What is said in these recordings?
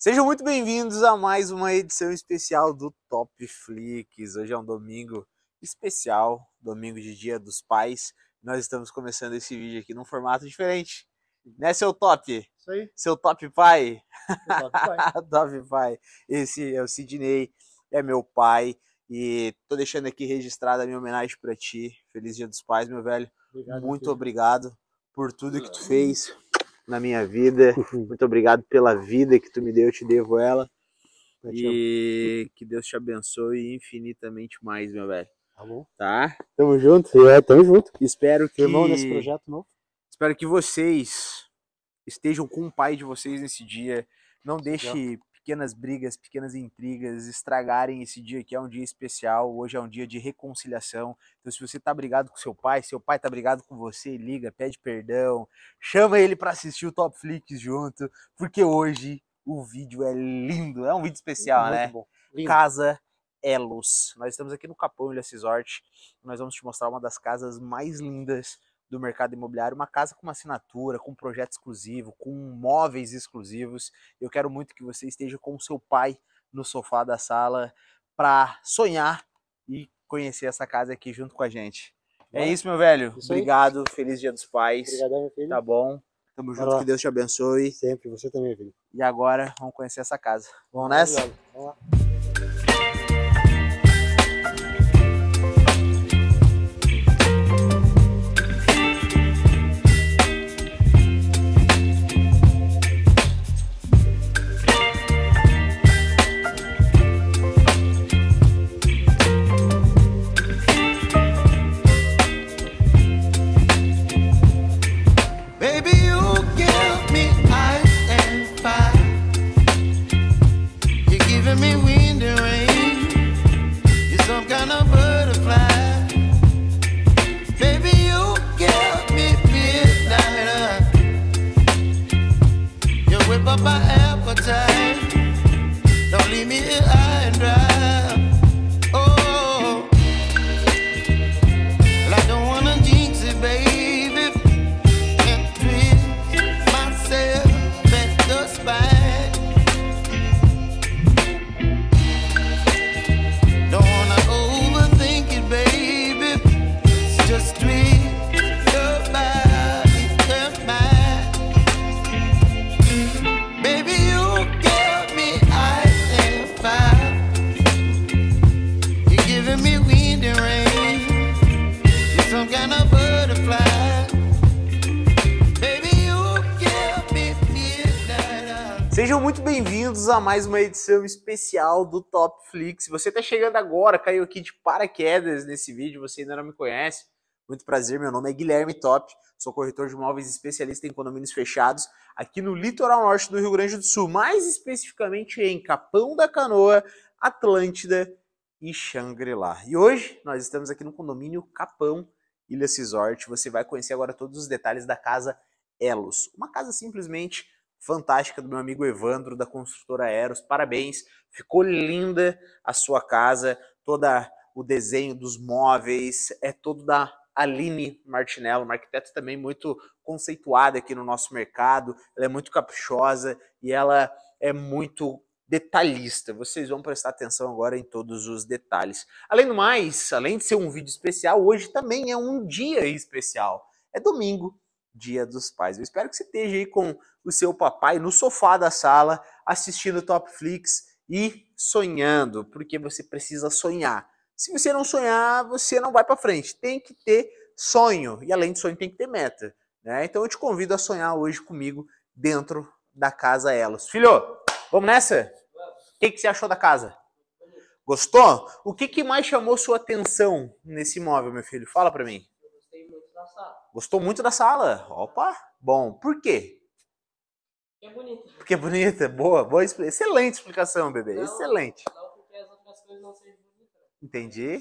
Sejam muito bem-vindos a mais uma edição especial do Top Flix. Hoje é um domingo especial, domingo de Dia dos Pais. Nós estamos começando esse vídeo aqui num formato diferente. Né, seu top? Isso aí. Seu top pai? Seu top pai. top pai. Esse é o Sidney, é meu pai. E tô deixando aqui registrada a minha homenagem para ti. Feliz Dia dos Pais, meu velho. Obrigado, muito filho. obrigado por tudo que tu ah, fez, na minha vida. Uhum. Muito obrigado pela vida que tu me deu, eu te devo ela. Eu e que Deus te abençoe infinitamente mais, meu velho. Tá bom? Tá? Tamo junto. É, tamo junto. Espero que. Irmão, nesse projeto novo. Espero que vocês estejam com o pai de vocês nesse dia. Não deixe pequenas brigas, pequenas intrigas estragarem esse dia que é um dia especial. Hoje é um dia de reconciliação. Então, se você tá brigado com seu pai, seu pai tá brigado com você, liga, pede perdão, chama ele para assistir o Top Flix junto, porque hoje o vídeo é lindo. É um vídeo especial, Muito né? Bom. Casa Elos. É Nós estamos aqui no Capão Ilha Resort. Nós vamos te mostrar uma das casas mais lindas do mercado imobiliário, uma casa com uma assinatura, com um projeto exclusivo, com móveis exclusivos. Eu quero muito que você esteja com o seu pai no sofá da sala para sonhar e conhecer essa casa aqui junto com a gente. É, é isso, meu velho. Isso Obrigado. Feliz Dia dos Pais. Obrigado, meu filho. Tá bom. Tamo junto, que Deus te abençoe. Sempre, você também, filho. E agora, vamos conhecer essa casa. Vamos nessa? Vamos lá. Sejam muito bem-vindos a mais uma edição especial do Top Flix. Se você está chegando agora, caiu aqui de paraquedas nesse vídeo, você ainda não me conhece, muito prazer, meu nome é Guilherme Top, sou corretor de imóveis especialista em condomínios fechados aqui no litoral norte do Rio Grande do Sul, mais especificamente em Capão da Canoa, Atlântida e Xangri-Lá. E hoje nós estamos aqui no condomínio Capão Ilha Cisort. Você vai conhecer agora todos os detalhes da casa Elos. Uma casa simplesmente fantástica do meu amigo Evandro, da construtora Eros. Parabéns, ficou linda a sua casa, toda o desenho dos móveis, é todo da Aline Martinello, uma arquiteta também muito conceituada aqui no nosso mercado. Ela é muito caprichosa e ela é muito detalhista. Vocês vão prestar atenção agora em todos os detalhes. Além do mais, além de ser um vídeo especial, hoje também é um dia especial. É domingo, Dia dos Pais. Eu espero que você esteja aí com o seu papai no sofá da sala, assistindo Topflix e sonhando, porque você precisa sonhar. Se você não sonhar, você não vai para frente. Tem que ter sonho e além de sonho tem que ter meta, né? Então eu te convido a sonhar hoje comigo dentro da casa Elos. Filho, Vamos nessa? O que, que você achou da casa? Gostou? O que, que mais chamou sua atenção nesse imóvel, meu filho? Fala para mim. Eu gostei muito da sala. Gostou muito da sala? Opa, bom. Por quê? Porque é bonita. Porque é bonita, boa, boa excelente explicação, bebê. Não, excelente. Não porque as outras coisas não sejam bonitas. Entendi.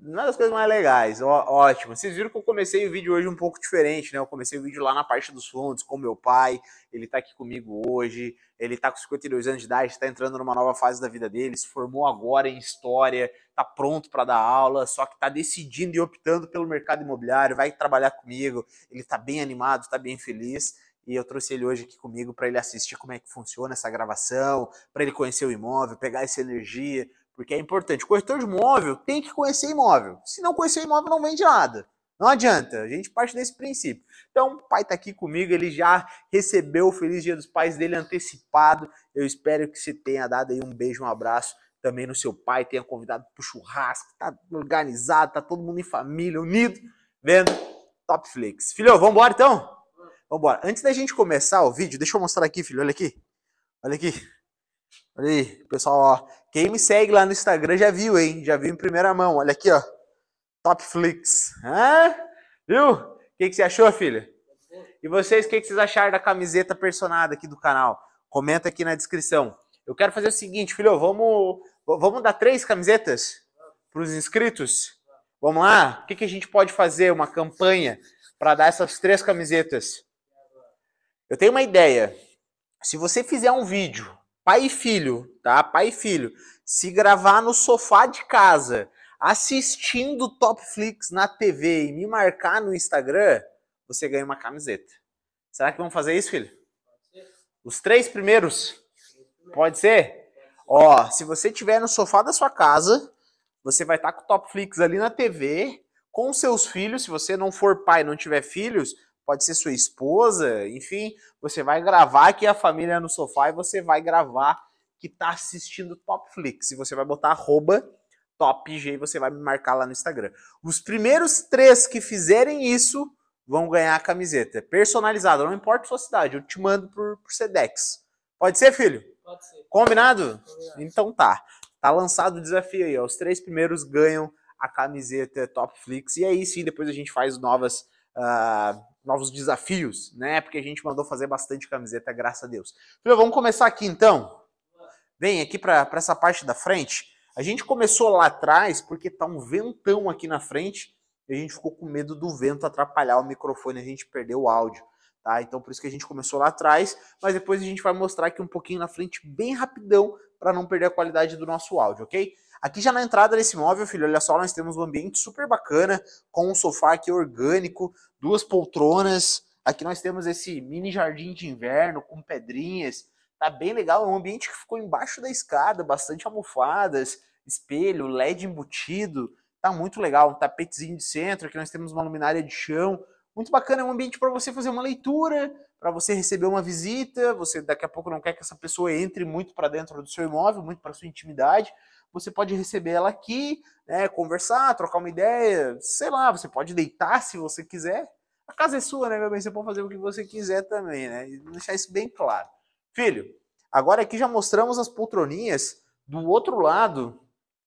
Uma das coisas mais legais, ó, ótimo. Vocês viram que eu comecei o vídeo hoje um pouco diferente, né? Eu comecei o vídeo lá na parte dos fundos com meu pai, ele tá aqui comigo hoje, ele tá com 52 anos de idade, tá entrando numa nova fase da vida dele, se formou agora em história, tá pronto para dar aula, só que tá decidindo e optando pelo mercado imobiliário, vai trabalhar comigo, ele tá bem animado, tá bem feliz. E eu trouxe ele hoje aqui comigo para ele assistir como é que funciona essa gravação, para ele conhecer o imóvel, pegar essa energia, porque é importante. O corretor de imóvel tem que conhecer imóvel. Se não conhecer imóvel, não vende nada. Não adianta, a gente parte desse princípio. Então, o pai está aqui comigo, ele já recebeu o Feliz Dia dos Pais dele antecipado. Eu espero que você tenha dado aí um beijo, um abraço também no seu pai, tenha convidado para o churrasco, está organizado, está todo mundo em família, unido, vendo Top Flix. Filho, vamos embora então? Vamos embora. Antes da gente começar o vídeo, deixa eu mostrar aqui, filho, olha aqui. Olha aqui. Olha aí, pessoal, ó. Quem me segue lá no Instagram já viu, hein? Já viu em primeira mão. Olha aqui, ó. Topflix. Hã? Viu? O que, que você achou, filha? E vocês, o que, que vocês acharam da camiseta personada aqui do canal? Comenta aqui na descrição. Eu quero fazer o seguinte, filho, vamos, vamos dar três camisetas para os inscritos? Vamos lá? O que, que a gente pode fazer? Uma campanha para dar essas três camisetas? Eu tenho uma ideia. Se você fizer um vídeo pai e filho, tá? Pai e filho, se gravar no sofá de casa, assistindo Topflix na TV e me marcar no Instagram, você ganha uma camiseta. Será que vamos fazer isso, filho? Os três primeiros? Pode ser? Ó, se você tiver no sofá da sua casa, você vai estar tá com o Topflix ali na TV, com seus filhos, se você não for pai e não tiver filhos, pode ser sua esposa, enfim, você vai gravar que a família é no sofá e você vai gravar que tá assistindo Topflix. E você vai botar arroba topg e você vai me marcar lá no Instagram. Os primeiros três que fizerem isso vão ganhar a camiseta personalizada, não importa a sua cidade, eu te mando por, por Sedex. Pode ser, filho? Pode ser. Combinado? Combinado. Então tá. Tá lançado o desafio aí, ó. Os três primeiros ganham a camiseta Topflix. E aí sim, depois a gente faz novas uh, novos desafios, né? Porque a gente mandou fazer bastante camiseta, graças a Deus. Filho, vamos começar aqui então. Vem aqui para essa parte da frente. A gente começou lá atrás porque tá um ventão aqui na frente e a gente ficou com medo do vento atrapalhar o microfone, a gente perdeu o áudio. Tá? Então por isso que a gente começou lá atrás, mas depois a gente vai mostrar aqui um pouquinho na frente, bem rapidão, para não perder a qualidade do nosso áudio, ok? Aqui já na entrada desse imóvel, filho, olha só, nós temos um ambiente super bacana, com um sofá aqui orgânico, duas poltronas. Aqui nós temos esse mini jardim de inverno com pedrinhas. Tá bem legal, é um ambiente que ficou embaixo da escada, bastante almofadas, espelho, LED embutido. Tá muito legal, um tapetezinho de centro, aqui nós temos uma luminária de chão. Muito bacana, é um ambiente para você fazer uma leitura, para você receber uma visita, você daqui a pouco não quer que essa pessoa entre muito para dentro do seu imóvel, muito para sua intimidade você pode receber ela aqui, né, conversar, trocar uma ideia, sei lá, você pode deitar se você quiser. A casa é sua, né, meu bem? Você pode fazer o que você quiser também, né? E deixar isso bem claro. Filho, agora aqui já mostramos as poltroninhas do outro lado.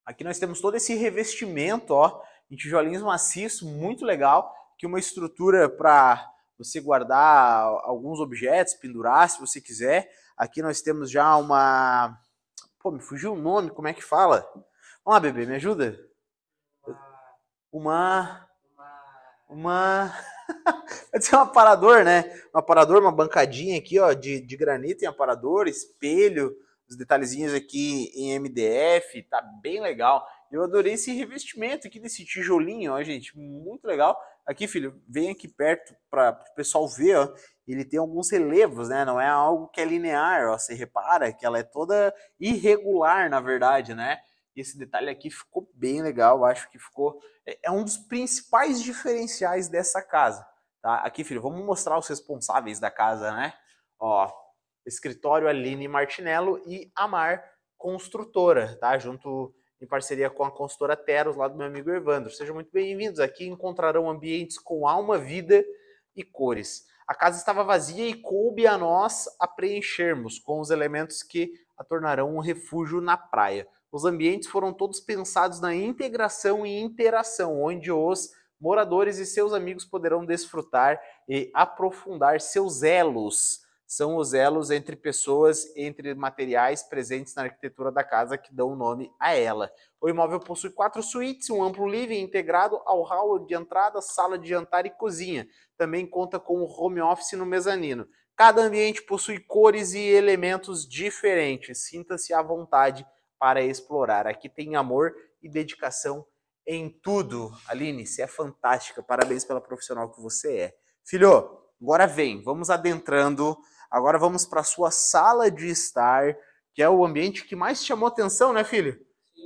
Aqui nós temos todo esse revestimento, ó, em tijolinhos maciços, muito legal. Aqui uma estrutura para você guardar alguns objetos, pendurar se você quiser. Aqui nós temos já uma Pô, me fugiu o nome, como é que fala? Vamos lá, bebê, me ajuda? Uma. Uma. Pode ser um aparador, né? Um aparador, uma bancadinha aqui, ó, de, de granito em aparador, espelho, os detalhezinhos aqui em MDF, tá bem legal. Eu adorei esse revestimento aqui desse tijolinho, ó, gente. Muito legal. Aqui, filho, vem aqui perto para o pessoal ver, ó. Ele tem alguns relevos, né? Não é algo que é linear, ó. Você repara que ela é toda irregular, na verdade, né? Esse detalhe aqui ficou bem legal. Acho que ficou... É, é um dos principais diferenciais dessa casa, tá? Aqui, filho, vamos mostrar os responsáveis da casa, né? Ó, escritório Aline Martinello e Amar Construtora, tá? Junto em parceria com a consultora Teros, lá do meu amigo Evandro. Sejam muito bem-vindos. Aqui encontrarão ambientes com alma, vida e cores. A casa estava vazia e coube a nós a preenchermos com os elementos que a tornarão um refúgio na praia. Os ambientes foram todos pensados na integração e interação, onde os moradores e seus amigos poderão desfrutar e aprofundar seus elos são os elos entre pessoas, entre materiais presentes na arquitetura da casa que dão nome a ela. O imóvel possui quatro suítes, um amplo living integrado ao hall de entrada, sala de jantar e cozinha. Também conta com o home office no mezanino. Cada ambiente possui cores e elementos diferentes. Sinta-se à vontade para explorar. Aqui tem amor e dedicação em tudo. Aline, você é fantástica. Parabéns pela profissional que você é. Filho, agora vem, vamos adentrando Agora vamos para a sua sala de estar, que é o ambiente que mais chamou atenção, né, filho?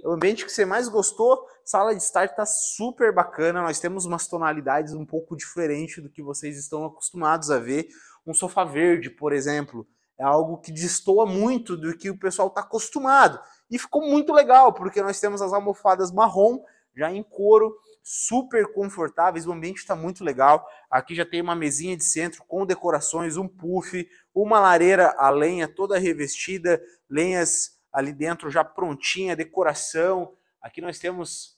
o ambiente que você mais gostou, sala de estar está super bacana. Nós temos umas tonalidades um pouco diferentes do que vocês estão acostumados a ver. Um sofá verde, por exemplo, é algo que destoa muito do que o pessoal está acostumado. E ficou muito legal, porque nós temos as almofadas marrom, já em couro, super confortáveis, o ambiente está muito legal. Aqui já tem uma mesinha de centro com decorações, um puff, uma lareira a lenha toda revestida, lenhas ali dentro já prontinha, decoração. Aqui nós temos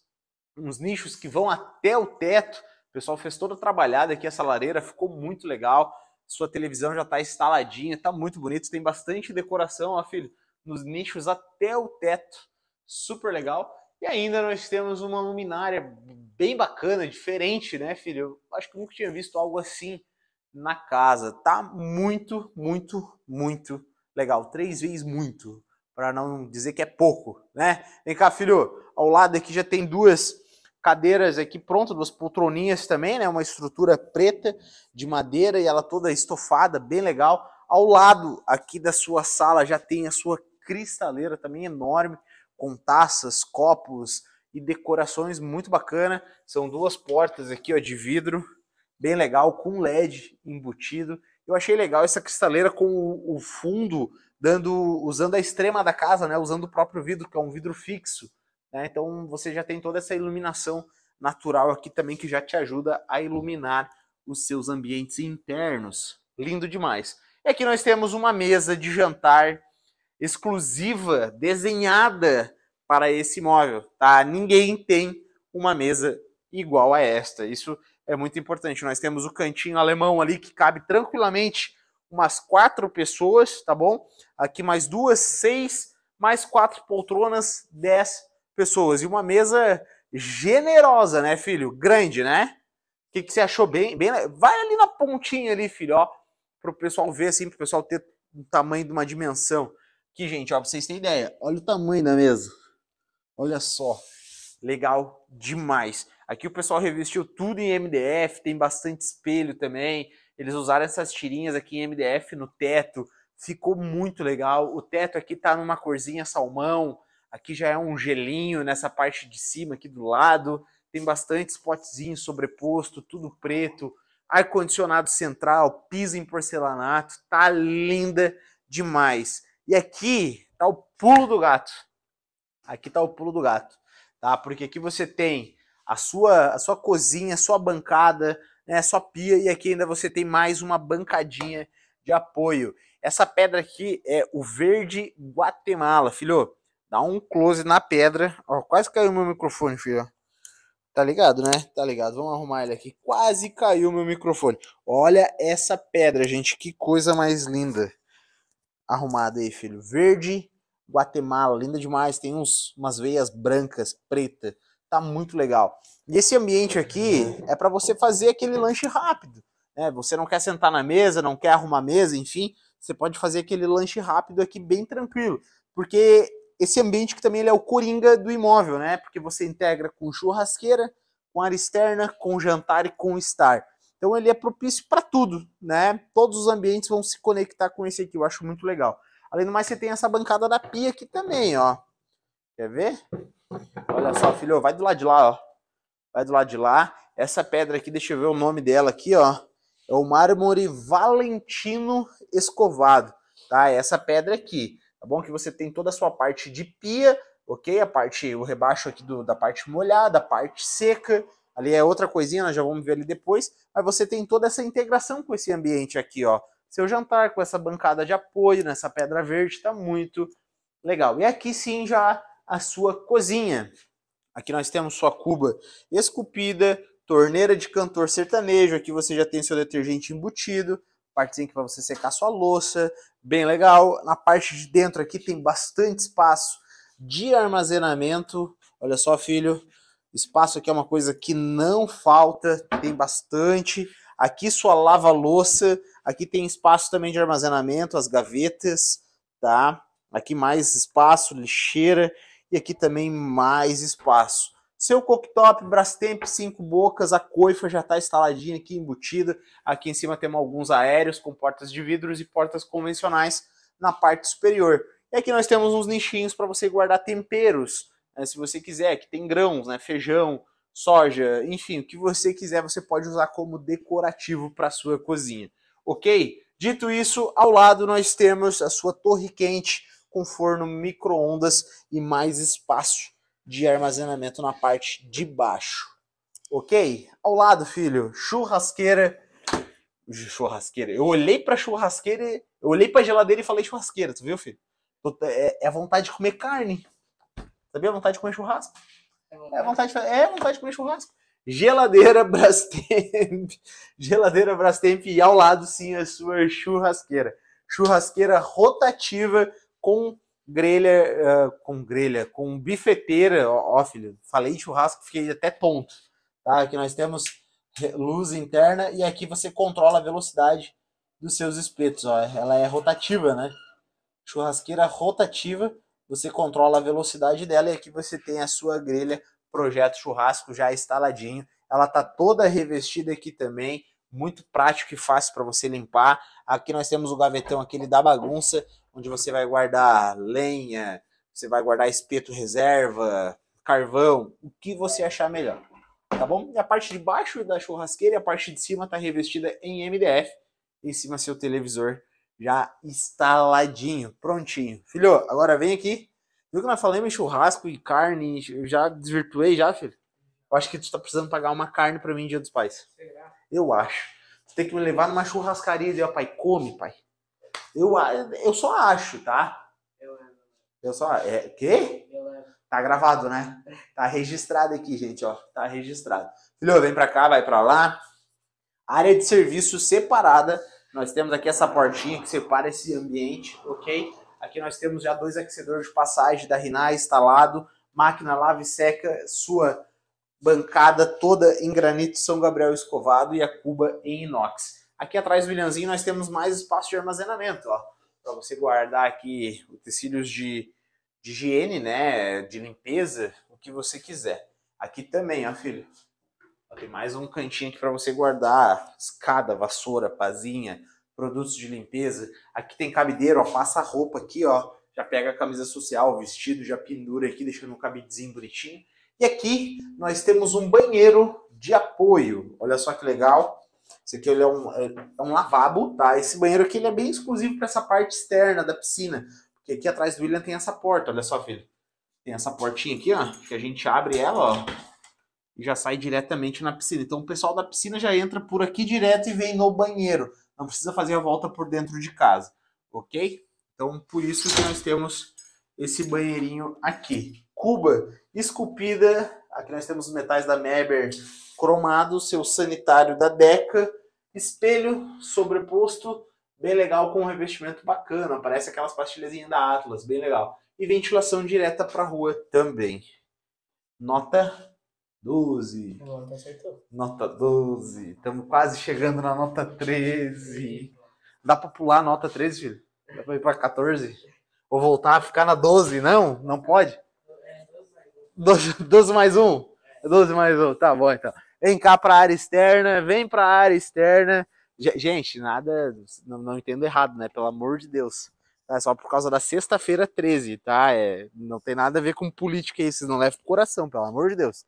uns nichos que vão até o teto. O pessoal fez toda trabalhada aqui essa lareira, ficou muito legal. Sua televisão já está instaladinha, está muito bonito, tem bastante decoração, ó filho, nos nichos até o teto. Super legal. E ainda nós temos uma luminária bem bacana, diferente, né, filho? Eu acho que nunca tinha visto algo assim na casa. Tá muito, muito, muito legal. Três vezes muito, para não dizer que é pouco, né? Vem cá, filho. Ao lado aqui já tem duas cadeiras aqui prontas, duas poltroninhas também, né? Uma estrutura preta de madeira e ela toda estofada, bem legal. Ao lado aqui da sua sala já tem a sua cristaleira também enorme com taças, copos e decorações muito bacana. São duas portas aqui ó, de vidro, bem legal, com LED embutido. Eu achei legal essa cristaleira com o, fundo dando, usando a extrema da casa, né, usando o próprio vidro, que é um vidro fixo. Né? Então você já tem toda essa iluminação natural aqui também que já te ajuda a iluminar os seus ambientes internos. Lindo demais. E aqui nós temos uma mesa de jantar exclusiva, desenhada para esse imóvel, tá? Ninguém tem uma mesa igual a esta. Isso é muito importante. Nós temos o cantinho alemão ali que cabe tranquilamente umas quatro pessoas, tá bom? Aqui mais duas, seis, mais quatro poltronas, dez pessoas. E uma mesa generosa, né, filho? Grande, né? O que, que você achou bem, bem? Vai ali na pontinha ali, filho, ó. Pro pessoal ver, assim, pro pessoal ter um tamanho de uma dimensão. Que, gente, ó, pra vocês terem ideia, olha o tamanho da mesa. Olha só, legal demais. Aqui o pessoal revestiu tudo em MDF, tem bastante espelho também. Eles usaram essas tirinhas aqui em MDF no teto, ficou muito legal. O teto aqui tá numa corzinha salmão, aqui já é um gelinho nessa parte de cima aqui do lado. Tem bastante spotzinho sobreposto, tudo preto, ar-condicionado central, piso em porcelanato, tá linda demais. E aqui tá o pulo do gato. Aqui tá o pulo do gato, tá? Porque aqui você tem a sua, a sua cozinha, a sua bancada, né, a sua pia e aqui ainda você tem mais uma bancadinha de apoio. Essa pedra aqui é o verde Guatemala, filho. Dá um close na pedra. Ó, quase caiu meu microfone, filho. Tá ligado, né? Tá ligado. Vamos arrumar ele aqui. Quase caiu meu microfone. Olha essa pedra, gente. Que coisa mais linda arrumada aí, filho. Verde, Guatemala, linda demais. Tem uns, umas veias brancas, preta. Tá muito legal. E esse ambiente aqui é para você fazer aquele lanche rápido. Né? Você não quer sentar na mesa, não quer arrumar mesa, enfim. Você pode fazer aquele lanche rápido aqui bem tranquilo. Porque esse ambiente que também ele é o coringa do imóvel, né? Porque você integra com churrasqueira, com área externa, com jantar e com estar. Então ele é propício para tudo, né? Todos os ambientes vão se conectar com esse aqui, eu acho muito legal. Além do mais, você tem essa bancada da pia aqui também, ó. Quer ver? Olha só, filho, vai do lado de lá, ó. Vai do lado de lá. Essa pedra aqui, deixa eu ver o nome dela aqui, ó. É o mármore Valentino Escovado, tá? É essa pedra aqui, tá bom? Que você tem toda a sua parte de pia, ok? A parte, o rebaixo aqui do, da parte molhada, a parte seca, Ali é outra coisinha, nós já vamos ver ali depois, mas você tem toda essa integração com esse ambiente aqui, ó. Seu jantar com essa bancada de apoio, nessa pedra verde, tá muito legal. E aqui sim já a sua cozinha. Aqui nós temos sua cuba esculpida, torneira de cantor sertanejo, aqui você já tem seu detergente embutido, partezinha que para você secar sua louça, bem legal. Na parte de dentro aqui tem bastante espaço de armazenamento. Olha só, filho, Espaço aqui é uma coisa que não falta, tem bastante. Aqui sua lava-louça, aqui tem espaço também de armazenamento, as gavetas, tá? Aqui mais espaço, lixeira e aqui também mais espaço. Seu cooktop Brastemp cinco bocas, a coifa já está instaladinha aqui, embutida. Aqui em cima temos alguns aéreos com portas de vidros e portas convencionais na parte superior. E aqui nós temos uns nichinhos para você guardar temperos é, se você quiser, que tem grãos, né, feijão, soja, enfim, o que você quiser, você pode usar como decorativo para sua cozinha, ok? Dito isso, ao lado nós temos a sua torre quente com forno micro-ondas e mais espaço de armazenamento na parte de baixo. Ok? Ao lado, filho, churrasqueira. Churrasqueira. Eu olhei pra churrasqueira, eu olhei pra geladeira e falei churrasqueira, tu viu, filho? É, é vontade de comer carne. Sabia? Vontade de comer churrasco. É, é vontade de, é vontade de comer churrasco. Geladeira Brastemp. Geladeira Brastemp e ao lado sim a sua churrasqueira. Churrasqueira rotativa com grelha, uh, com grelha, com bifeteira. Ó, filho, falei churrasco, fiquei até tonto. Tá? Aqui nós temos eh, luz interna e aqui você controla a velocidade dos seus espetos. Ó. Ela é rotativa, né? Churrasqueira rotativa você controla a velocidade dela e aqui você tem a sua grelha projeto churrasco já instaladinho. Ela tá toda revestida aqui também, muito prático e fácil para você limpar. Aqui nós temos o gavetão aquele da bagunça, onde você vai guardar lenha, você vai guardar espeto reserva, carvão, o que você achar melhor. Tá bom? E a parte de baixo da churrasqueira e a parte de cima tá revestida em MDF. Em cima seu televisor já instaladinho, prontinho. Filho, agora vem aqui. Viu que nós falamos em churrasco e carne? Eu já desvirtuei já, filho? Eu acho que tu tá precisando pagar uma carne para mim dia dos pais. Eu acho. Tu tem que me levar numa churrascaria e dizer, ó, pai, come, pai. Eu, eu só acho, tá? Eu né? Eu só. É, quê? Eu Tá gravado, né? Tá registrado aqui, gente, ó. Tá registrado. Filho, vem pra cá, vai pra lá. Área de serviço separada nós temos aqui essa portinha que separa esse ambiente, ok? Aqui nós temos já dois aquecedores de passagem da Rinai instalado, máquina lave e seca, sua bancada toda em granito São Gabriel escovado e a cuba em inox. Aqui atrás do bilhãozinho nós temos mais espaço de armazenamento, ó, para você guardar aqui utensílios de, de higiene, né, de limpeza, o que você quiser. Aqui também, ó, filho. Tem mais um cantinho aqui para você guardar escada, vassoura, pazinha, produtos de limpeza. Aqui tem cabideiro, ó, passa a roupa aqui, ó. Já pega a camisa social, o vestido, já pendura aqui, deixando um cabidezinho bonitinho. E aqui nós temos um banheiro de apoio. Olha só que legal. Esse aqui ele é, um, é, é um lavabo, tá? Esse banheiro aqui ele é bem exclusivo para essa parte externa da piscina. Porque aqui atrás do William tem essa porta, olha só, filho. Tem essa portinha aqui, ó, que a gente abre ela, ó e já sai diretamente na piscina. Então o pessoal da piscina já entra por aqui direto e vem no banheiro. Não precisa fazer a volta por dentro de casa, ok? Então por isso que nós temos esse banheirinho aqui. Cuba esculpida, aqui nós temos os metais da Meber cromado, seu sanitário da Deca, espelho sobreposto, bem legal com um revestimento bacana, parece aquelas pastilhazinhas da Atlas, bem legal. E ventilação direta para a rua também. Nota 12. Nota acertou. Nota 12. Estamos quase chegando na nota 13. Dá para pular a nota 13, filho? Dá para ir para 14? Ou voltar a ficar na 12? Não? Não pode? 12, 12 mais 1? 12 mais 1. Tá bom, então. Vem cá para a área externa. Vem para a área externa. Gente, nada. Não, não entendo errado, né? Pelo amor de Deus. É só por causa da sexta-feira 13, tá? É, não tem nada a ver com política isso. Não leva pro coração, pelo amor de Deus.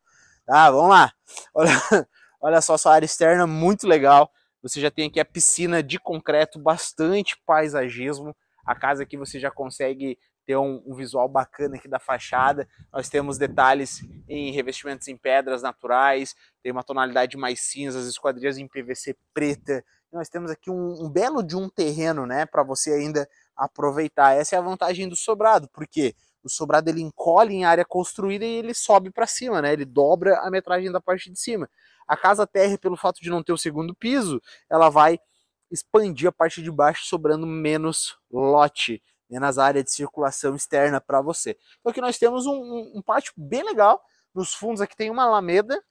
Tá, vamos lá. Olha, olha só, sua área externa muito legal. Você já tem aqui a piscina de concreto, bastante paisagismo. A casa aqui você já consegue ter um, um, visual bacana aqui da fachada. Nós temos detalhes em revestimentos em pedras naturais, tem uma tonalidade mais cinza, as esquadrias em PVC preta. E nós temos aqui um, um belo de um terreno, né, para você ainda aproveitar. Essa é a vantagem do sobrado, porque o sobrado ele encolhe em área construída e ele sobe para cima, né? Ele dobra a metragem da parte de cima. A casa térrea, pelo fato de não ter o segundo piso, ela vai expandir a parte de baixo, sobrando menos lote, menos área de circulação externa para você. Então aqui nós temos um, um, um, pátio bem legal. Nos fundos aqui tem uma alameda,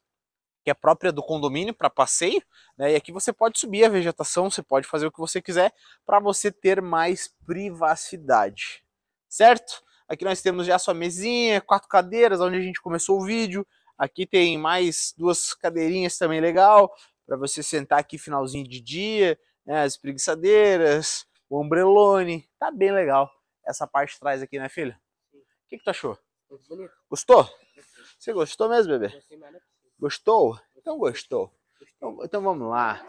que é própria do condomínio para passeio, né? E aqui você pode subir a vegetação, você pode fazer o que você quiser para você ter mais privacidade, certo? Aqui nós temos já a sua mesinha, quatro cadeiras, onde a gente começou o vídeo. Aqui tem mais duas cadeirinhas também legal, para você sentar aqui finalzinho de dia, né, as preguiçadeiras, o ombrelone, tá bem legal essa parte de trás aqui, né, filha? O que, que tu achou? Bonito. Gostou? Você gostou mesmo, bebê? É gostou? Então gostou. Então, então vamos lá.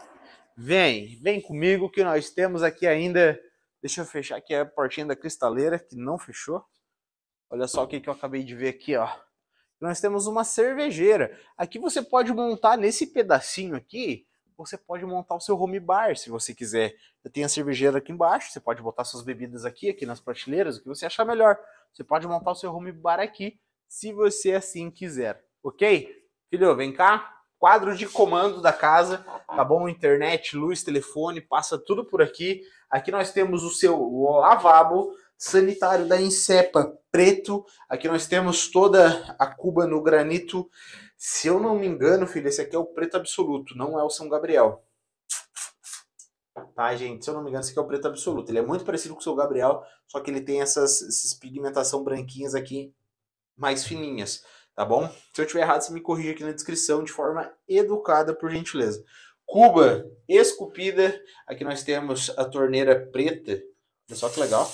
Vem, vem comigo que nós temos aqui ainda. Deixa eu fechar aqui a portinha da cristaleira que não fechou. Olha só o que, que eu acabei de ver aqui, ó. Nós temos uma cervejeira. Aqui você pode montar, nesse pedacinho aqui, você pode montar o seu home bar, se você quiser. Eu tenho a cervejeira aqui embaixo, você pode botar suas bebidas aqui, aqui nas prateleiras, o que você achar melhor. Você pode montar o seu home bar aqui, se você assim quiser, ok? Filho, vem cá. Quadro de comando da casa, tá bom? Internet, luz, telefone, passa tudo por aqui. Aqui nós temos o seu lavabo sanitário da Insepa preto. Aqui nós temos toda a cuba no granito. Se eu não me engano, filho, esse aqui é o preto absoluto, não é o São Gabriel. Tá, gente? Se eu não me engano, esse aqui é o preto absoluto. Ele é muito parecido com o São Gabriel, só que ele tem essas, essas pigmentação branquinhas aqui mais fininhas, tá bom? Se eu tiver errado, você me corrija aqui na descrição de forma educada, por gentileza. Cuba esculpida. Aqui nós temos a torneira preta. Olha só que legal.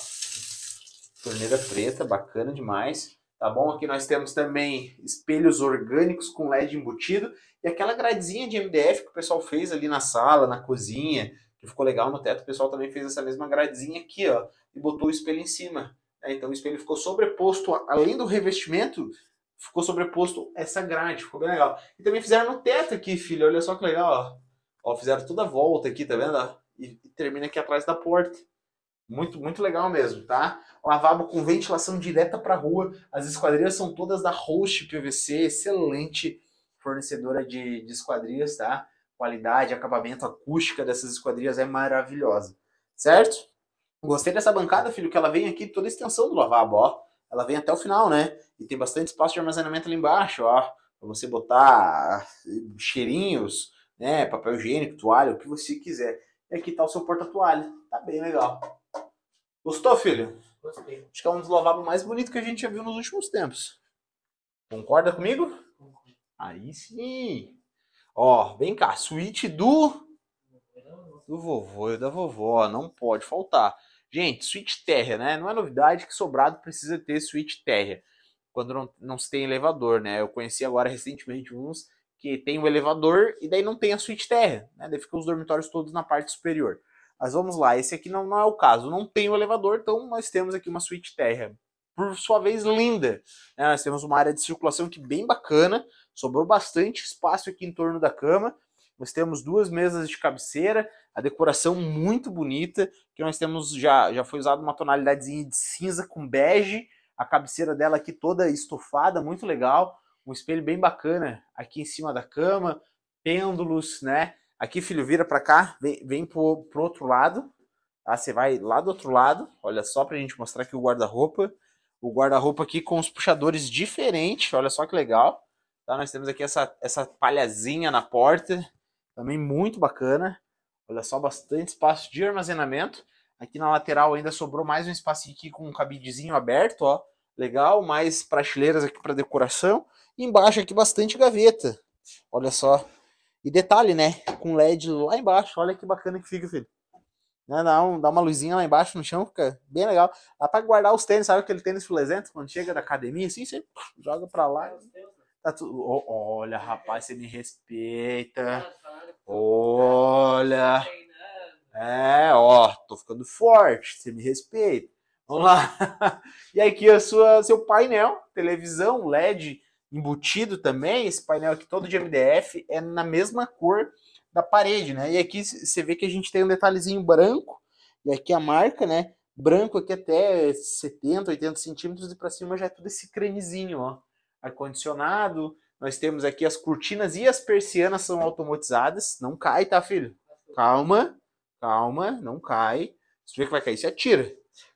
Torneira preta, bacana demais. Tá bom? Aqui nós temos também espelhos orgânicos com LED embutido e aquela gradezinha de MDF que o pessoal fez ali na sala, na cozinha, que ficou legal no teto. O pessoal também fez essa mesma gradezinha aqui, ó, e botou o espelho em cima. É, então o espelho ficou sobreposto, além do revestimento, ficou sobreposto essa grade, ficou bem legal. E também fizeram no teto aqui, filho, olha só que legal, ó. ó fizeram toda a volta aqui, tá vendo? Ó? E, e termina aqui atrás da porta. Muito, muito legal mesmo, tá? Lavabo com ventilação direta para rua. As esquadrias são todas da Host PVC, excelente fornecedora de, de esquadrias, tá? Qualidade, acabamento, acústica dessas esquadrias é maravilhosa, certo? Gostei dessa bancada, filho, que ela vem aqui toda a extensão do lavabo, ó. Ela vem até o final, né? E tem bastante espaço de armazenamento ali embaixo, ó. Pra você botar ah, cheirinhos, né? Papel higiênico, toalha, o que você quiser. E aqui tá o seu porta-toalha. Tá bem legal. Gostou, filho? Gostei. Acho que é um dos lavabos mais bonitos que a gente já viu nos últimos tempos. Concorda comigo? Concordo. Aí sim. Ó, vem cá, suíte do do vovô e da vovó, não pode faltar. Gente, suíte térrea, né? Não é novidade que sobrado precisa ter suíte térrea quando não, não se tem elevador, né? Eu conheci agora recentemente uns que tem o um elevador e daí não tem a suíte terra, né? Daí ficam os dormitórios todos na parte superior. Mas vamos lá, esse aqui não, não é o caso. Não tem o um elevador, então nós temos aqui uma suíte terra Por sua vez, linda. Né? Nós temos uma área de circulação aqui bem bacana. Sobrou bastante espaço aqui em torno da cama. Nós temos duas mesas de cabeceira, a decoração muito bonita, que nós temos já, já foi usada uma tonalidadezinha de cinza com bege, a cabeceira dela aqui toda estofada, muito legal, um espelho bem bacana aqui em cima da cama, pêndulos, né? Aqui, filho, vira para cá, vem, vem pro, pro outro lado. Tá? Você vai lá do outro lado, olha só para a gente mostrar aqui o guarda-roupa. O guarda-roupa aqui com os puxadores diferentes, olha só que legal. Tá? Nós temos aqui essa, essa palhazinha na porta, também muito bacana. Olha só, bastante espaço de armazenamento. Aqui na lateral ainda sobrou mais um espaço aqui com um cabidezinho aberto, ó. Legal, mais prateleiras aqui para decoração. E embaixo aqui bastante gaveta. Olha só, e detalhe, né? Com LED lá embaixo, olha que bacana que fica, filho. Né? Dá, um, dá uma luzinha lá embaixo no chão, fica bem legal. Dá pra guardar os tênis, sabe aquele tênis filesento? Quando chega da academia, assim, você joga pra lá. Tá tudo... Oh, olha, rapaz, você me respeita. Olha. É, ó, tô ficando forte, você me respeita. Vamos lá. E aqui a sua, seu painel, televisão, LED, embutido também, esse painel aqui todo de MDF, é na mesma cor da parede, né? E aqui você vê que a gente tem um detalhezinho branco, e aqui a marca, né? Branco aqui até 70, 80 centímetros, e para cima já é tudo esse cremezinho, ó. Ar-condicionado, nós temos aqui as cortinas e as persianas são automatizadas. Não cai, tá, filho? Calma, calma, não cai. Se vê que vai cair, você atira.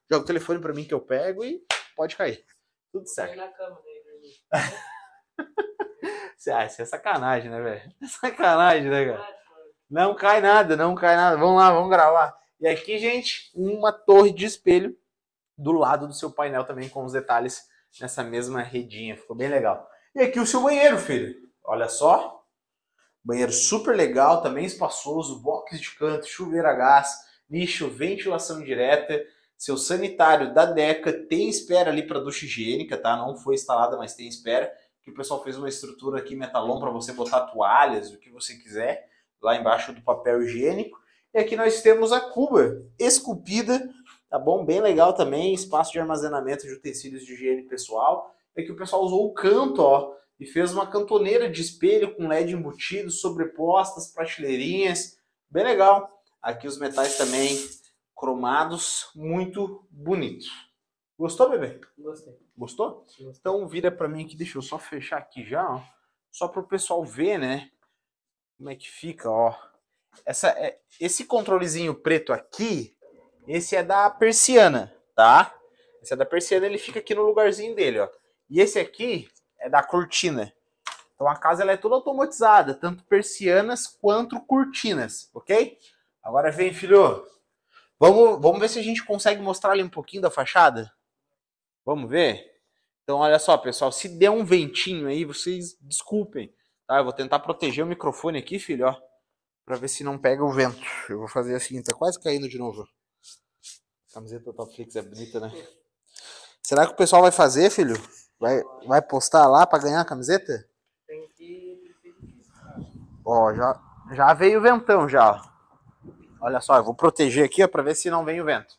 Joga o telefone para mim que eu pego e pode cair. Tudo certo. Na cama, né? Ah, é sacanagem, né, velho? É sacanagem, né, cara? Não cai nada, não cai nada. Vamos lá, vamos gravar. E aqui, gente, uma torre de espelho do lado do seu painel também com os detalhes nessa mesma redinha. Ficou bem legal. E aqui o seu banheiro, filho. Olha só. Banheiro super legal, também espaçoso, box de canto, chuveiro a gás, nicho, ventilação direta. Seu sanitário da Deca tem espera ali para ducha higiênica, tá? Não foi instalada, mas tem espera que o pessoal fez uma estrutura aqui metalon para você botar toalhas, o que você quiser, lá embaixo do papel higiênico. E aqui nós temos a cuba esculpida, tá bom? Bem legal também, espaço de armazenamento de utensílios de higiene pessoal. É que o pessoal usou o canto, ó, e fez uma cantoneira de espelho com LED embutido, sobrepostas, prateleirinhas, bem legal. Aqui os metais também cromados, muito bonito. Gostou, bebê? Gostei. Gostou? Então vira para mim aqui, deixa eu só fechar aqui já, ó, só para o pessoal ver, né? Como é que fica, ó. Essa, é, esse controlezinho preto aqui, esse é da persiana, tá? Esse é da persiana, ele fica aqui no lugarzinho dele, ó. E esse aqui é da cortina. Então a casa ela é toda automatizada, tanto persianas quanto cortinas, ok? Agora vem, filho. Vamos, vamos ver se a gente consegue mostrar ali um pouquinho da fachada? Vamos ver? Então, olha só, pessoal, se der um ventinho aí, vocês desculpem, tá? Eu vou tentar proteger o microfone aqui, filho, ó, pra ver se não pega o vento. Eu vou fazer assim, tá quase caindo de novo. A camiseta Topflix é bonita, né? Será que o pessoal vai fazer, filho? Vai, vai postar lá pra ganhar a camiseta? Tem que... Ó, já, já veio o ventão, já, Olha só, eu vou proteger aqui, ó, pra ver se não vem o vento.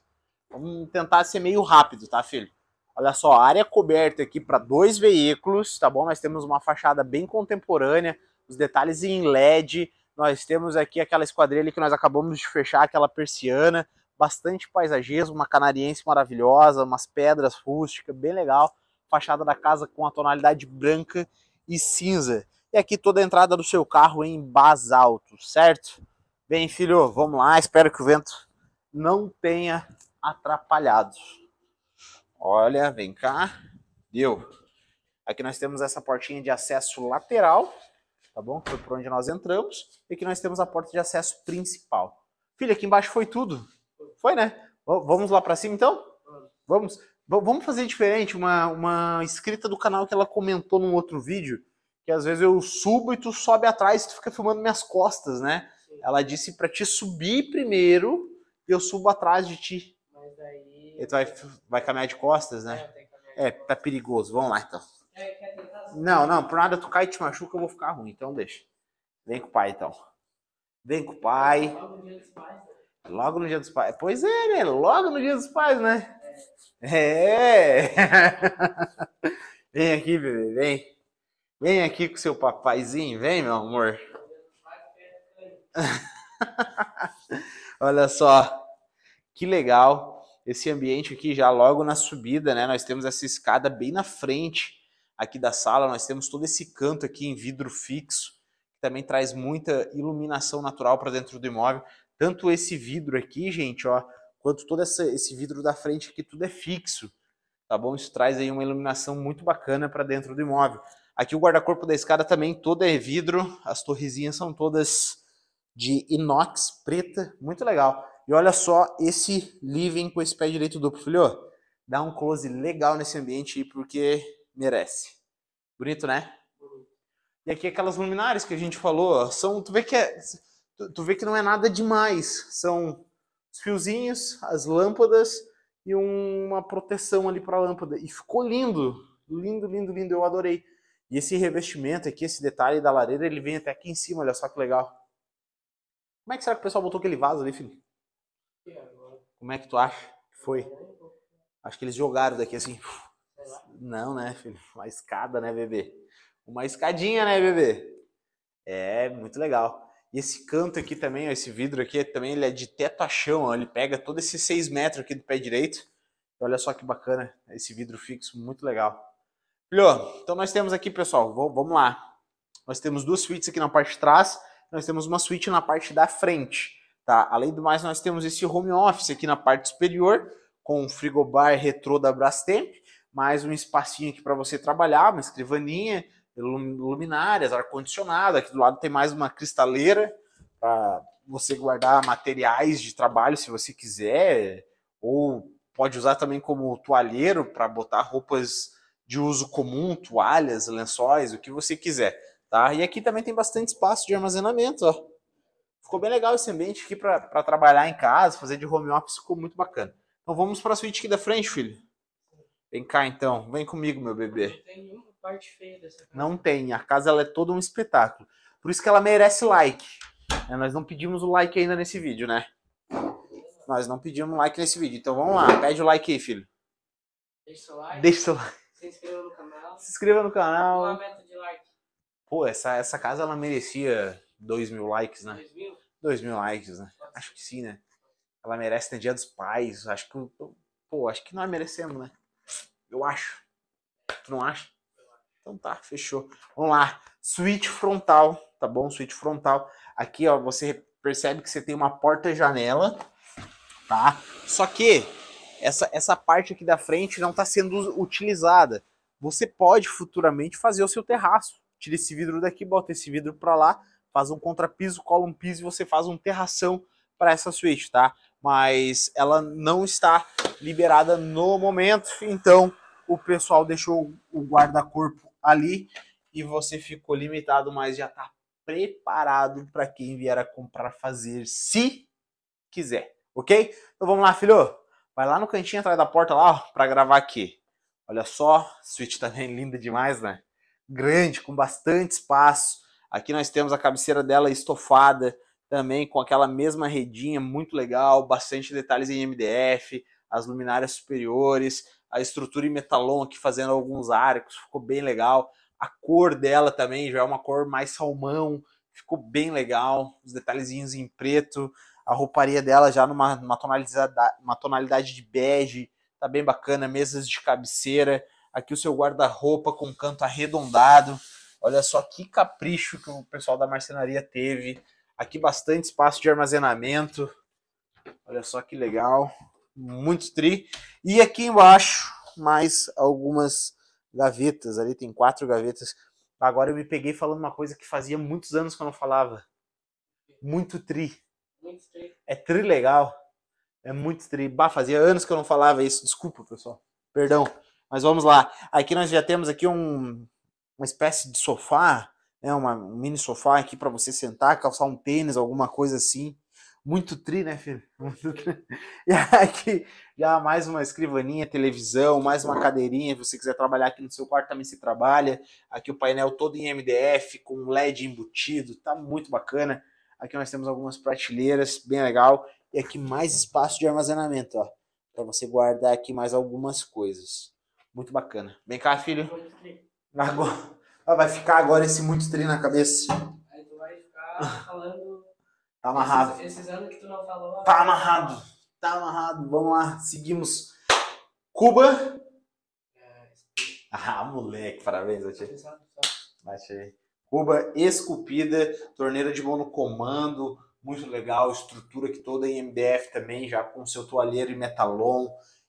Vamos tentar ser meio rápido, tá, filho? Olha só, área coberta aqui para dois veículos, tá bom? Nós temos uma fachada bem contemporânea, os detalhes em LED. Nós temos aqui aquela esquadrilha que nós acabamos de fechar, aquela persiana, bastante paisagismo, uma canariense maravilhosa, umas pedras rústicas, bem legal. Fachada da casa com a tonalidade branca e cinza. E aqui toda a entrada do seu carro em basalto, certo? Bem, filho, vamos lá. Espero que o vento não tenha atrapalhado. Olha, vem cá. Deu. Aqui nós temos essa portinha de acesso lateral, tá bom? Foi por onde nós entramos. E aqui nós temos a porta de acesso principal. Filha, aqui embaixo foi tudo. Foi, né? Vamos lá para cima, então? Vamos. Vamos fazer diferente, uma, uma inscrita do canal que ela comentou num outro vídeo, que às vezes eu subo e tu sobe atrás e tu fica filmando minhas costas, né? Ela disse para te subir primeiro e eu subo atrás de ti. Ele vai, vai caminhar de costas, né? É, é tá perigoso. Vamos lá, então. É, não, não, por nada tu cai e te machuca, eu vou ficar ruim, então deixa. Vem com o pai, então. Vem com o pai. Logo no dia dos pais. Né? Pois é, né? Logo no dia dos pais, né? É. é. vem aqui, bebê, vem. Vem aqui com seu papaizinho, vem, meu amor. Olha só, que legal esse ambiente aqui já logo na subida, né? Nós temos essa escada bem na frente aqui da sala, nós temos todo esse canto aqui em vidro fixo, que também traz muita iluminação natural para dentro do imóvel. Tanto esse vidro aqui, gente, ó, quanto todo essa, esse vidro da frente aqui, tudo é fixo, tá bom? Isso traz aí uma iluminação muito bacana para dentro do imóvel. Aqui o guarda-corpo da escada também todo é vidro, as torrezinhas são todas de inox preta, muito legal. E olha só esse living com esse pé direito duplo, filho. Dá um close legal nesse ambiente porque merece. Bonito, né? E aqui aquelas luminárias que a gente falou, são, tu vê que é, tu, tu vê que não é nada demais, são os fiozinhos, as lâmpadas e um, uma proteção ali para a lâmpada. E ficou lindo, lindo, lindo, lindo, eu adorei. E esse revestimento aqui, esse detalhe da lareira, ele vem até aqui em cima, olha só que legal. Como é que será que o pessoal botou aquele vaso ali, filho? Como é que tu acha que foi? Acho que eles jogaram daqui assim. Não, né, filho? Uma escada, né, bebê? Uma escadinha, né, bebê? É, muito legal. E esse canto aqui também, ó, esse vidro aqui, também ele é de teto a chão, ó, ele pega todo esse 6 metros aqui do pé direito. Olha só que bacana esse vidro fixo, muito legal. Filho, então nós temos aqui, pessoal, vamos lá. Nós temos duas suítes aqui na parte de trás, nós temos uma suíte na parte da frente. Tá? Além do mais, nós temos esse home office aqui na parte superior, com um frigobar retrô da Brastemp, mais um espacinho aqui para você trabalhar, uma escrivaninha, luminárias, ar-condicionado. Aqui do lado tem mais uma cristaleira para você guardar materiais de trabalho se você quiser, ou pode usar também como toalheiro para botar roupas de uso comum, toalhas, lençóis, o que você quiser, tá? E aqui também tem bastante espaço de armazenamento, ó. Ficou bem legal esse ambiente aqui para trabalhar em casa, fazer de home office, ficou muito bacana. Então vamos para a suíte aqui da frente, filho. Vem cá então, vem comigo, meu bebê. Não tem nenhuma parte feia dessa casa. Não tem, a casa ela é todo um espetáculo. Por isso que ela merece like. É, nós não pedimos o like ainda nesse vídeo, né? Nós não pedimos like nesse vídeo. Então vamos lá, pede o like aí, filho. Deixa o seu like. Deixa seu like. Se inscreva no canal. Se inscreva no canal. Uma meta de like. Pô, essa, essa casa ela merecia 2 mil likes, né? 2 mil? dois mil likes, né? Acho que sim, né? Ela merece ter Dia dos Pais. Acho que. Pô, acho que nós merecemos, né? Eu acho. Tu não acha? Então tá, fechou. Vamos lá. Suíte frontal, tá bom? Suíte frontal. Aqui, ó, você percebe que você tem uma porta-janela, tá? Só que essa, essa parte aqui da frente não está sendo utilizada. Você pode futuramente fazer o seu terraço. Tira esse vidro daqui, bota esse vidro para lá, faz um contrapiso, cola um piso e você faz um terração para essa suíte, tá? Mas ela não está liberada no momento, então o pessoal deixou o guarda-corpo ali e você ficou limitado, mas já está preparado para quem vier a comprar fazer se quiser, ok? Então vamos lá, filho. Vai lá no cantinho atrás da porta lá para gravar aqui. Olha só, suíte também linda demais, né? Grande, com bastante espaço. Aqui nós temos a cabeceira dela estofada também com aquela mesma redinha muito legal, bastante detalhes em MDF, as luminárias superiores, a estrutura em metalon aqui fazendo alguns arcos, ficou bem legal. A cor dela também já é uma cor mais salmão, ficou bem legal. Os detalhezinhos em preto, a rouparia dela já numa, numa tonalidade, uma tonalidade de bege, tá bem bacana. Mesas de cabeceira, aqui o seu guarda-roupa com canto arredondado. Olha só que capricho que o pessoal da marcenaria teve. Aqui bastante espaço de armazenamento. Olha só que legal. Muito tri. E aqui embaixo, mais algumas gavetas. Ali tem quatro gavetas. Agora eu me peguei falando uma coisa que fazia muitos anos que eu não falava. Muito tri. Muito tri. É tri legal. É muito tri. Bah, fazia anos que eu não falava isso. Desculpa, pessoal. Perdão. Mas vamos lá. Aqui nós já temos aqui um uma espécie de sofá, né, uma, um mini sofá aqui para você sentar, calçar um tênis, alguma coisa assim. Muito tri, né, filho? Muito tri. E aqui já mais uma escrivaninha, televisão, mais uma cadeirinha. Se você quiser trabalhar aqui no seu quarto, também se trabalha. Aqui o painel todo em MDF, com LED embutido, tá muito bacana. Aqui nós temos algumas prateleiras, bem legal. E aqui mais espaço de armazenamento, ó. Para você guardar aqui mais algumas coisas. Muito bacana. Vem cá, filho agora vai ficar agora esse muito tri na cabeça. Aí tu vai ficar falando. Tá amarrado. Esses, esses anos que tu não falou. Tá amarrado. Tá amarrado. Vamos lá, seguimos. Cuba. É, ah, moleque, parabéns, eu te... Tá Achei. Tá. Cuba esculpida, torneira de mão no comando, muito legal, estrutura que toda em MDF também, já com seu toalheiro e metalon.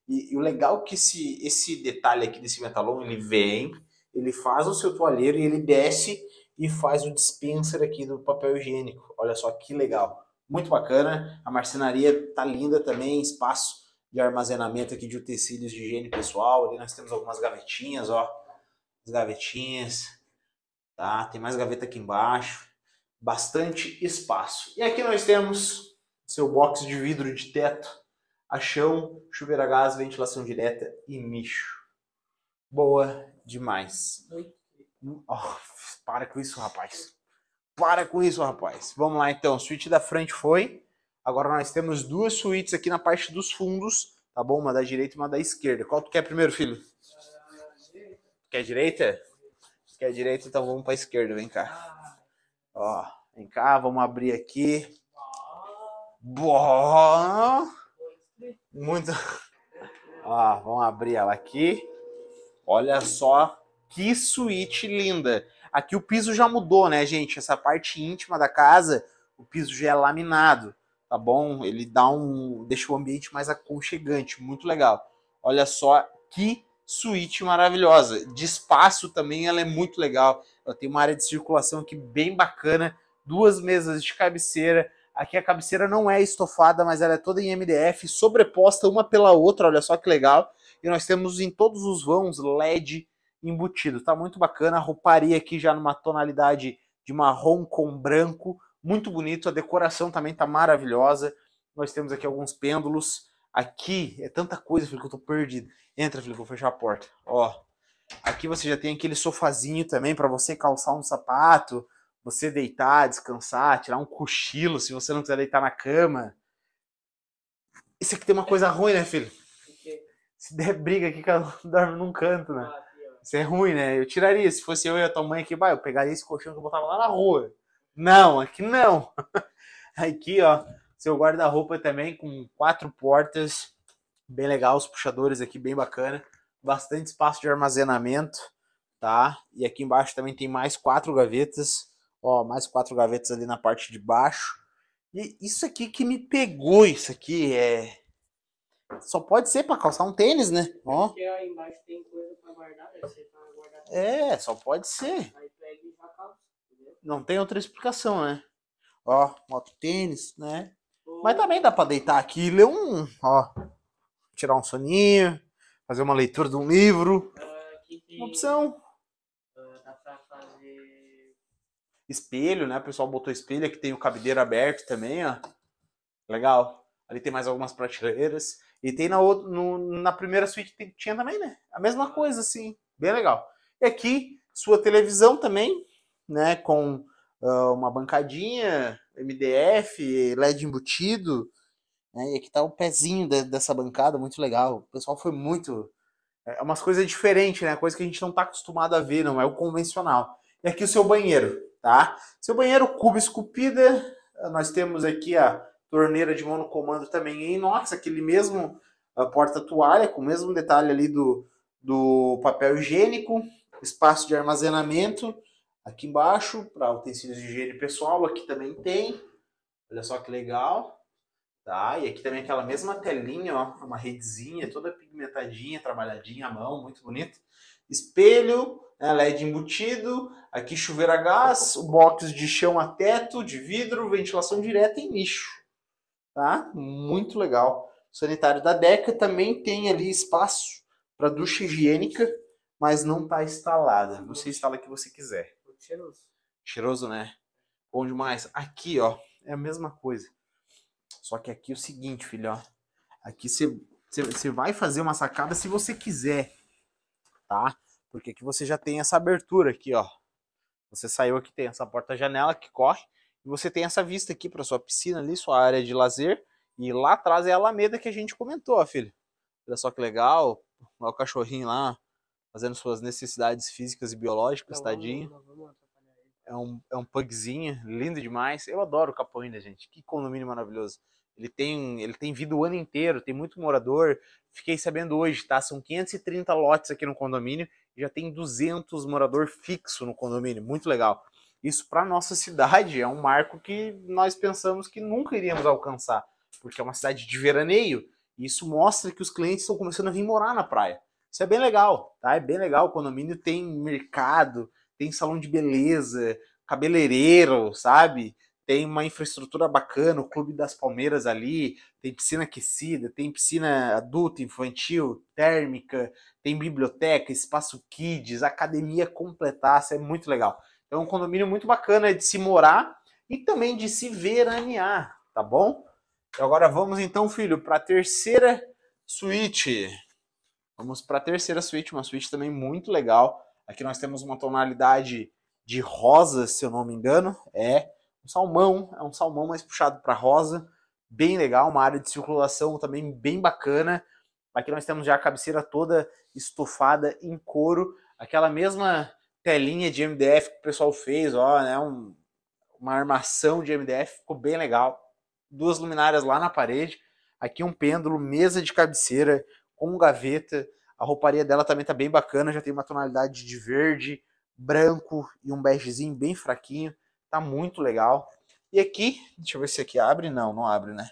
E, e o legal é que esse, esse detalhe aqui desse metalon, ele vem ele faz o seu toalheiro e ele desce e faz o dispenser aqui do papel higiênico. Olha só que legal, muito bacana. A marcenaria tá linda também, espaço de armazenamento aqui de utensílios de higiene pessoal. Ali nós temos algumas gavetinhas, ó, as gavetinhas, tá? Tem mais gaveta aqui embaixo, bastante espaço. E aqui nós temos seu box de vidro de teto, a chão, chuveiro a gás, ventilação direta e nicho. Boa demais. Oh, para com isso, rapaz. Para com isso, rapaz. Vamos lá, então. Suíte da frente foi. Agora nós temos duas suítes aqui na parte dos fundos, tá bom? Uma da direita e uma da esquerda. Qual tu quer primeiro, filho? quer direita? Tu quer direita, então vamos a esquerda. Vem cá. Ó, vem cá. Vamos abrir aqui. Boa! Muito... Ó, vamos abrir ela aqui. Olha só que suíte linda. Aqui o piso já mudou, né, gente? Essa parte íntima da casa, o piso já é laminado, tá bom? Ele dá um, deixa o ambiente mais aconchegante, muito legal. Olha só que suíte maravilhosa. De espaço também ela é muito legal. Ela tem uma área de circulação aqui bem bacana, duas mesas de cabeceira. Aqui a cabeceira não é estofada, mas ela é toda em MDF, sobreposta uma pela outra, olha só que legal. E nós temos em todos os vãos LED embutido. Tá muito bacana. A rouparia aqui já numa tonalidade de marrom com branco. Muito bonito. A decoração também tá maravilhosa. Nós temos aqui alguns pêndulos. Aqui é tanta coisa, Felipe, que eu tô perdido. Entra, Felipe, vou fechar a porta. Ó. Aqui você já tem aquele sofazinho também para você calçar um sapato, você deitar, descansar, tirar um cochilo se você não quiser deitar na cama. Isso aqui tem uma coisa ruim, né, filho? Se der briga aqui, que ela dorme num canto, né? Isso é ruim, né? Eu tiraria. Se fosse eu e a tua mãe aqui, vai, eu pegaria esse colchão que eu botava lá na rua. Não, aqui não. Aqui, ó, seu guarda-roupa também com quatro portas. Bem legal, os puxadores aqui, bem bacana. Bastante espaço de armazenamento, tá? E aqui embaixo também tem mais quatro gavetas. Ó, mais quatro gavetas ali na parte de baixo. E isso aqui que me pegou, isso aqui é só pode ser para calçar um tênis, né? Ó. Porque aí embaixo tem coisa para guardar, deve ser tá guardar É, só pode ser. Aí pega e já calça, Não tem outra explicação, né? Ó, moto tênis, né? Mas também dá para deitar aqui e ler um, ó, tirar um soninho, fazer uma leitura de um livro. Uh, Uma opção. Ah, dá para fazer espelho, né? O pessoal botou espelho, aqui tem o cabideiro aberto também, ó. Legal. Ali tem mais algumas prateleiras. E tem na, outra, no, na primeira suíte tem, tinha também, né? A mesma coisa, assim, bem legal. E aqui, sua televisão também, né? Com uh, uma bancadinha, MDF, LED embutido. Né? E aqui tá o pezinho de, dessa bancada, muito legal. O pessoal foi muito. É, é umas coisas diferentes, né? Coisa que a gente não tá acostumado a ver, não é o convencional. E aqui o seu banheiro, tá? Seu banheiro, cuba esculpida. Nós temos aqui a torneira de monocomando também em inox, aquele mesmo porta-toalha, com o mesmo detalhe ali do, do papel higiênico, espaço de armazenamento aqui embaixo para utensílios de higiene pessoal, aqui também tem. Olha só que legal. Tá, e aqui também aquela mesma telinha, ó, uma redezinha toda pigmentadinha, trabalhadinha à mão, muito bonito. Espelho, né, LED embutido, aqui chuveiro a gás, box de chão a teto, de vidro, ventilação direta e nicho tá? Muito legal. O sanitário da Deca também tem ali espaço para ducha higiênica, mas não tá instalada. Você instala o que você quiser. Cheiroso. Cheiroso, né? Bom demais. Aqui, ó, é a mesma coisa. Só que aqui é o seguinte, filho, ó. Aqui você vai fazer uma sacada se você quiser, tá? Porque aqui você já tem essa abertura aqui, ó. Você saiu aqui, tem essa porta-janela que corre você tem essa vista aqui para sua piscina ali, sua área de lazer. E lá atrás é a Alameda que a gente comentou, ó, filho. Olha só que legal. o cachorrinho lá fazendo suas necessidades físicas e biológicas, não, tadinho. é um, é um pugzinho, lindo demais. Eu adoro o Capoeira, gente. Que condomínio maravilhoso. Ele tem, ele tem vida o ano inteiro, tem muito morador. Fiquei sabendo hoje, tá? São 530 lotes aqui no condomínio e já tem 200 morador fixo no condomínio. Muito legal. Isso para nossa cidade é um marco que nós pensamos que nunca iríamos alcançar, porque é uma cidade de veraneio. E isso mostra que os clientes estão começando a vir morar na praia. Isso é bem legal, tá? É bem legal. O condomínio tem mercado, tem salão de beleza, cabeleireiro, sabe? Tem uma infraestrutura bacana, o Clube das Palmeiras ali, tem piscina aquecida, tem piscina adulta, infantil, térmica, tem biblioteca, espaço kids, academia isso é muito legal. É um condomínio muito bacana de se morar e também de se veranear, tá bom? E agora vamos então, filho, para a terceira suíte. Vamos para a terceira suíte, uma suíte também muito legal. Aqui nós temos uma tonalidade de rosa, se eu não me engano. É um salmão, é um salmão mais puxado para rosa. Bem legal, uma área de circulação também bem bacana. Aqui nós temos já a cabeceira toda estofada em couro, aquela mesma telinha de MDF que o pessoal fez, ó, né? Um, uma armação de MDF, ficou bem legal. Duas luminárias lá na parede, aqui um pêndulo, mesa de cabeceira com gaveta. A rouparia dela também tá bem bacana, já tem uma tonalidade de verde, branco e um begezinho bem fraquinho. Tá muito legal. E aqui, deixa eu ver se aqui abre. Não, não abre, né?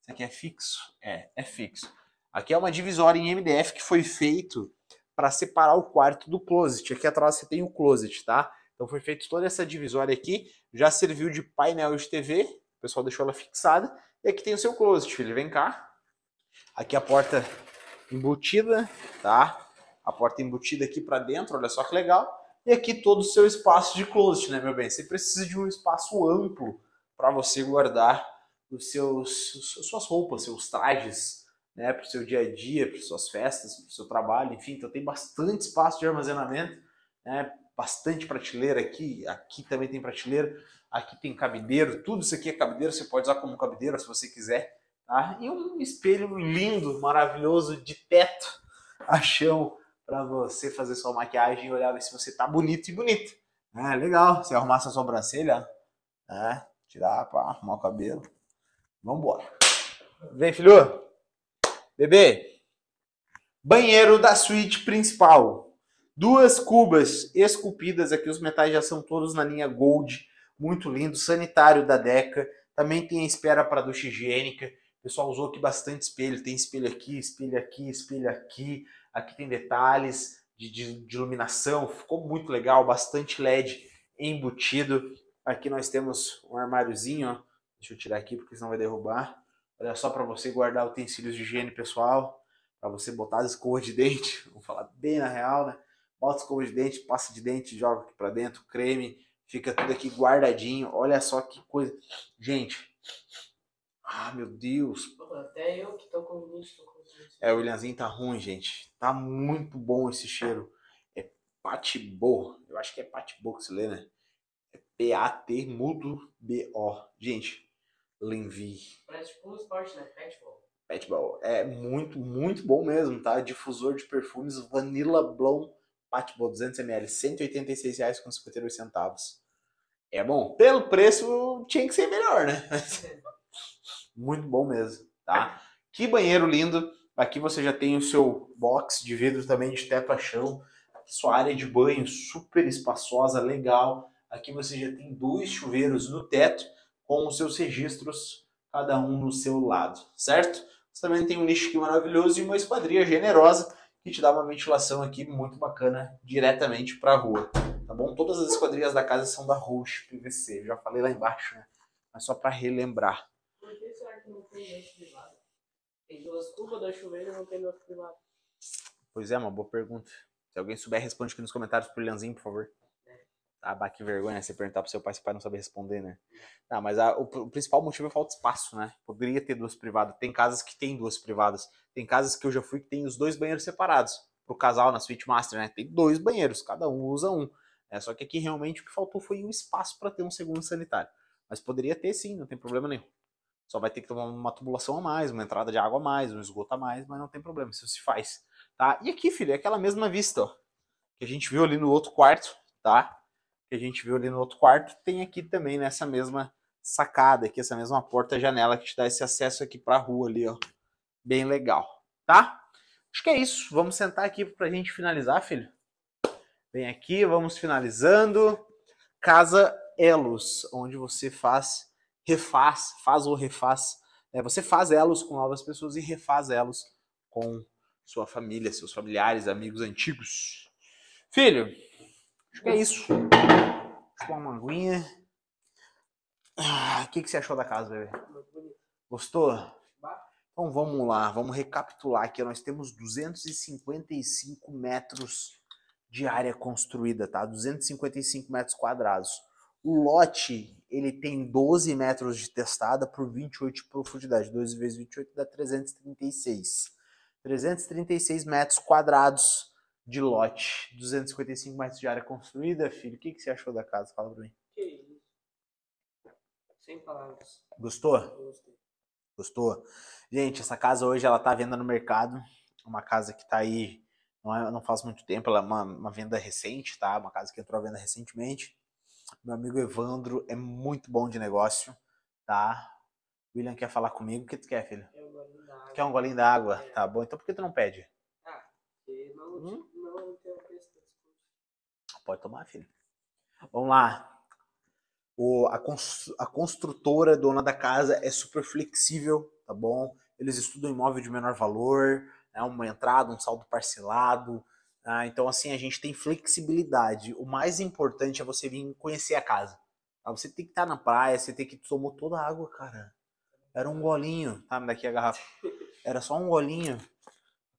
Isso aqui é fixo? É, é fixo. Aqui é uma divisória em MDF que foi feito para separar o quarto do closet. Aqui atrás você tem o closet, tá? Então foi feita toda essa divisória aqui, já serviu de painel de TV, o pessoal deixou ela fixada, e aqui tem o seu closet, ele vem cá. Aqui a porta embutida, tá? A porta embutida aqui para dentro, olha só que legal. E aqui todo o seu espaço de closet, né, meu bem? Você precisa de um espaço amplo para você guardar os seus suas roupas, seus trajes, né, para o seu dia a dia, para suas festas, para o seu trabalho, enfim, então tem bastante espaço de armazenamento, né, bastante prateleira aqui, aqui também tem prateleira, aqui tem cabideiro, tudo isso aqui é cabideiro, você pode usar como cabideira se você quiser, tá? E um espelho lindo, maravilhoso, de teto a chão, para você fazer sua maquiagem e olhar se você está bonito e bonita. É, legal, você arrumar sua sobrancelha, né, tirar para arrumar o cabelo, vamos embora. Vem, filho! Bebê, banheiro da suíte principal. Duas cubas esculpidas aqui, os metais já são todos na linha Gold, muito lindo. Sanitário da Deca, também tem a espera para ducha higiênica. O pessoal usou aqui bastante espelho, tem espelho aqui, espelho aqui, espelho aqui. Aqui tem detalhes de, de, de iluminação, ficou muito legal, bastante LED embutido. Aqui nós temos um armáriozinho, ó. deixa eu tirar aqui porque senão vai derrubar. Olha só para você guardar utensílios de higiene pessoal, para você botar as escovas de dente, vou falar bem na real, né? Bota escova de dente, passa de dente, joga aqui para dentro, creme, fica tudo aqui guardadinho. Olha só que coisa. Gente, ah, meu Deus. Até eu que tô com isso. Tô É, o Williamzinho tá ruim, gente. Tá muito bom esse cheiro. É patibô. Eu acho que é patibô que se lê, né? É P-A-T mudo B-O. Gente, Lenvi. Praticou esporte, né? Petball. Petball. É muito, muito bom mesmo, tá? Difusor de perfumes Vanilla Blom Patball 200ml, R$ 186,58. É bom. Pelo preço, tinha que ser melhor, né? muito bom mesmo, tá? Que banheiro lindo. Aqui você já tem o seu box de vidro também de teto a chão. sua área de banho super espaçosa, legal. Aqui você já tem dois chuveiros no teto com os seus registros, cada um no seu lado, certo? Você também tem um nicho aqui maravilhoso e uma esquadria generosa que te dá uma ventilação aqui muito bacana diretamente para a rua, tá bom? Todas as esquadrias da casa são da Roche PVC, já falei lá embaixo, né? Mas só para relembrar. Por que será que não tem leite privado? Tem duas curvas da chuveira e não tem leite privado? Pois é, uma boa pergunta. Se alguém souber, responde aqui nos comentários pro Leãozinho, por favor. Ah, que vergonha você perguntar pro seu pai, seu pai não saber responder, né? Não, mas a, o, o, principal motivo é falta de espaço, né? Poderia ter duas privadas. Tem casas que tem duas privadas. Tem casas que eu já fui que tem os dois banheiros separados. Pro casal na suíte master, né? Tem dois banheiros, cada um usa um. É, só que aqui realmente o que faltou foi um espaço para ter um segundo sanitário. Mas poderia ter sim, não tem problema nenhum. Só vai ter que tomar uma tubulação a mais, uma entrada de água a mais, um esgoto a mais, mas não tem problema, isso se faz. Tá? E aqui, filho, é aquela mesma vista, ó, que a gente viu ali no outro quarto, tá? que a gente viu ali no outro quarto, tem aqui também nessa né, mesma sacada aqui, essa mesma porta-janela que te dá esse acesso aqui para a rua ali, ó. Bem legal, tá? Acho que é isso. Vamos sentar aqui para a gente finalizar, filho. Vem aqui, vamos finalizando. Casa Elos, onde você faz, refaz, faz ou refaz. é Você faz Elos com novas pessoas e refaz Elos com sua família, seus familiares, amigos antigos. Filho, Acho que é isso. Vou tomar uma aguinha. Ah, o que, que você achou da casa, bebê? Gostou? Então vamos lá, vamos recapitular aqui. Nós temos 255 metros de área construída, tá? 255 metros quadrados. O lote, ele tem 12 metros de testada por 28 de profundidade. 12 vezes 28 dá 336. 336 metros quadrados de lote. 255 metros de área construída, filho. O que, que você achou da casa? Fala pra mim. Que isso. Sem palavras. Gostou? Gostei. Gostou? Gente, essa casa hoje ela tá à venda no mercado. Uma casa que tá aí não, é, não faz muito tempo, ela é uma, uma venda recente, tá? Uma casa que entrou à venda recentemente. Meu amigo Evandro é muito bom de negócio, tá? William quer falar comigo, o que tu quer, filho? É um quer um golinho d'água? É. Tá bom, então por que tu não pede? Hum? Pode tomar, filho. Vamos lá. O, a, a construtora, dona da casa, é super flexível, tá bom? Eles estudam imóvel de menor valor, né, uma entrada, um saldo parcelado. Né? Então, assim, a gente tem flexibilidade. O mais importante é você vir conhecer a casa. Tá? Você tem que estar na praia, você tem que. tomar toda a água, cara. Era um golinho. Tá, daqui a garrafa. Era só um golinho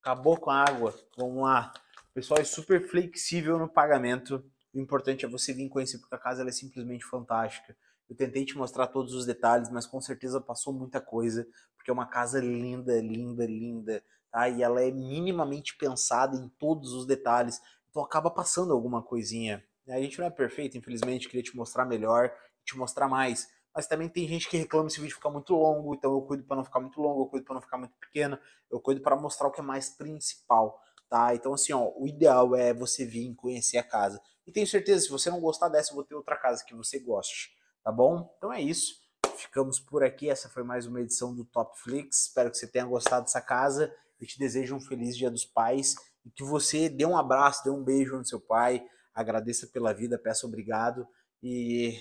acabou com a água, vamos lá. O pessoal é super flexível no pagamento. O importante é você vir conhecer, porque a casa é simplesmente fantástica. Eu tentei te mostrar todos os detalhes, mas com certeza passou muita coisa, porque é uma casa linda, linda, linda, tá? E ela é minimamente pensada em todos os detalhes, então acaba passando alguma coisinha. A gente não é perfeito, infelizmente, queria te mostrar melhor, te mostrar mais mas também tem gente que reclama se o vídeo ficar muito longo, então eu cuido para não ficar muito longo, eu cuido para não ficar muito pequeno, eu cuido para mostrar o que é mais principal, tá? Então assim, ó, o ideal é você vir conhecer a casa. E tenho certeza, se você não gostar dessa, eu vou ter outra casa que você goste, tá bom? Então é isso. Ficamos por aqui, essa foi mais uma edição do Top Flix. Espero que você tenha gostado dessa casa. Eu te desejo um feliz Dia dos Pais e que você dê um abraço, dê um beijo no seu pai, agradeça pela vida, peça obrigado e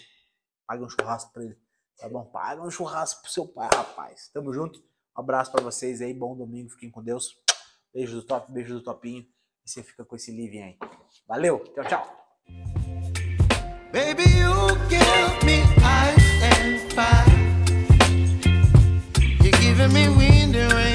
Paga um churrasco pra ele. Tá bom? Paga um churrasco pro seu pai, rapaz. Tamo junto. Um abraço para vocês aí. Bom domingo. Fiquem com Deus. Beijo do top, beijo do topinho. E você fica com esse living aí. Valeu. Tchau, tchau. Baby, you give me ice and fire. You're giving me wind and rain.